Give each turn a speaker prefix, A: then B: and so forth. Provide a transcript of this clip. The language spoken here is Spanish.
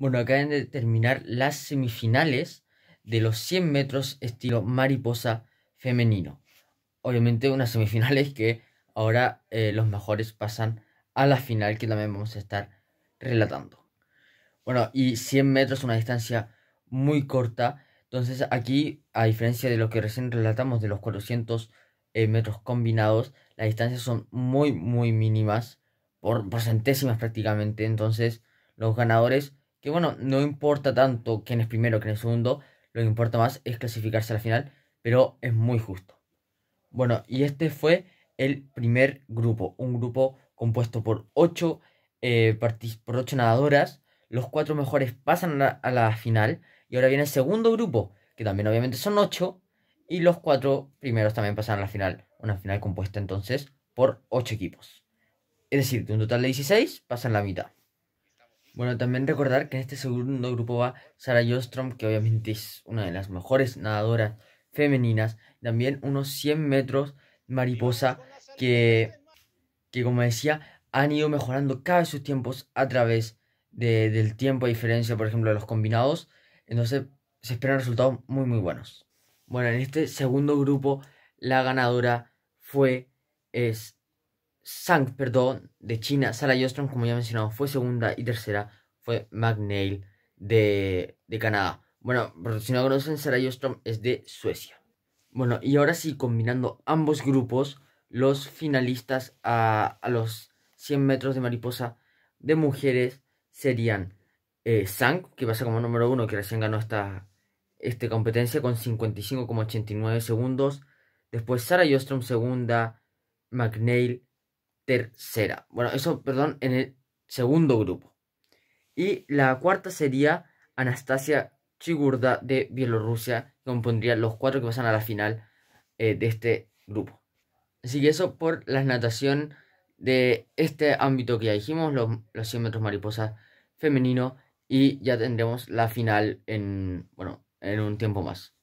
A: Bueno, acaban de terminar las semifinales de los 100 metros estilo mariposa femenino. Obviamente unas semifinales que ahora eh, los mejores pasan a la final que también vamos a estar relatando. Bueno, y 100 metros es una distancia muy corta. Entonces aquí, a diferencia de lo que recién relatamos de los 400 eh, metros combinados, las distancias son muy, muy mínimas, por centésimas prácticamente. Entonces los ganadores y bueno, no importa tanto quién es primero, quién es segundo, lo que importa más es clasificarse a la final, pero es muy justo. Bueno, y este fue el primer grupo, un grupo compuesto por 8 eh, por ocho nadadoras, los cuatro mejores pasan a la, final y ahora viene el segundo grupo, que también obviamente son 8 y los cuatro primeros también pasan a la final, una final compuesta entonces por 8 equipos. Es decir, de un total de 16 pasan la mitad. Bueno, también recordar que en este segundo grupo va Sara Jostrom, que obviamente es una de las mejores nadadoras femeninas. También unos 100 metros mariposa que, que como decía, han ido mejorando cada vez sus tiempos a través del tiempo a diferencia, por ejemplo, de los combinados. Entonces se esperan resultados muy, muy buenos. Bueno, en este segundo grupo la ganadora fue, Zhang, perdón, de China, Sara Jostrom, como ya he mencionado, fue segunda y tercera fue McNeil de, Canadá. Bueno, por si no conocen, Sarah Jostrom es de Suecia. Bueno, y ahora sí, combinando ambos grupos, los finalistas a, los 100 metros de mariposa de mujeres serían eh, Zhang, que pasa como número uno, que recién ganó esta, este competencia con 55,89 segundos. Después Sarah Jostrom segunda, McNeil tercera. Bueno, eso, perdón, en el segundo grupo. Y la cuarta sería Anastasia Chigurda de Bielorrusia, que compondría los cuatro que pasan a la final eh, de este grupo. Así que eso por la natación de este ámbito que ya dijimos, los, los 100 metros mariposa femenino, y ya tendremos la final en, bueno, en un tiempo más.